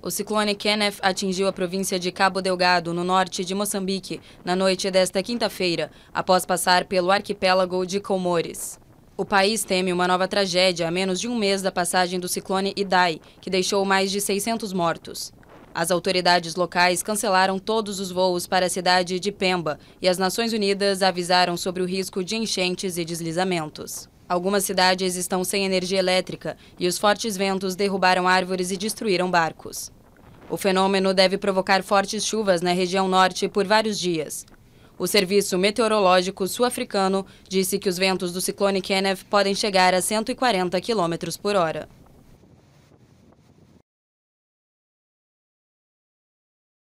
O ciclone Kenneth atingiu a província de Cabo Delgado, no norte de Moçambique, na noite desta quinta-feira, após passar pelo arquipélago de Comores. O país teme uma nova tragédia a menos de um mês da passagem do ciclone Idai, que deixou mais de 600 mortos. As autoridades locais cancelaram todos os voos para a cidade de Pemba e as Nações Unidas avisaram sobre o risco de enchentes e deslizamentos. Algumas cidades estão sem energia elétrica e os fortes ventos derrubaram árvores e destruíram barcos. O fenômeno deve provocar fortes chuvas na região norte por vários dias. O Serviço Meteorológico Sul-Africano disse que os ventos do ciclone Kenneth podem chegar a 140 km por hora.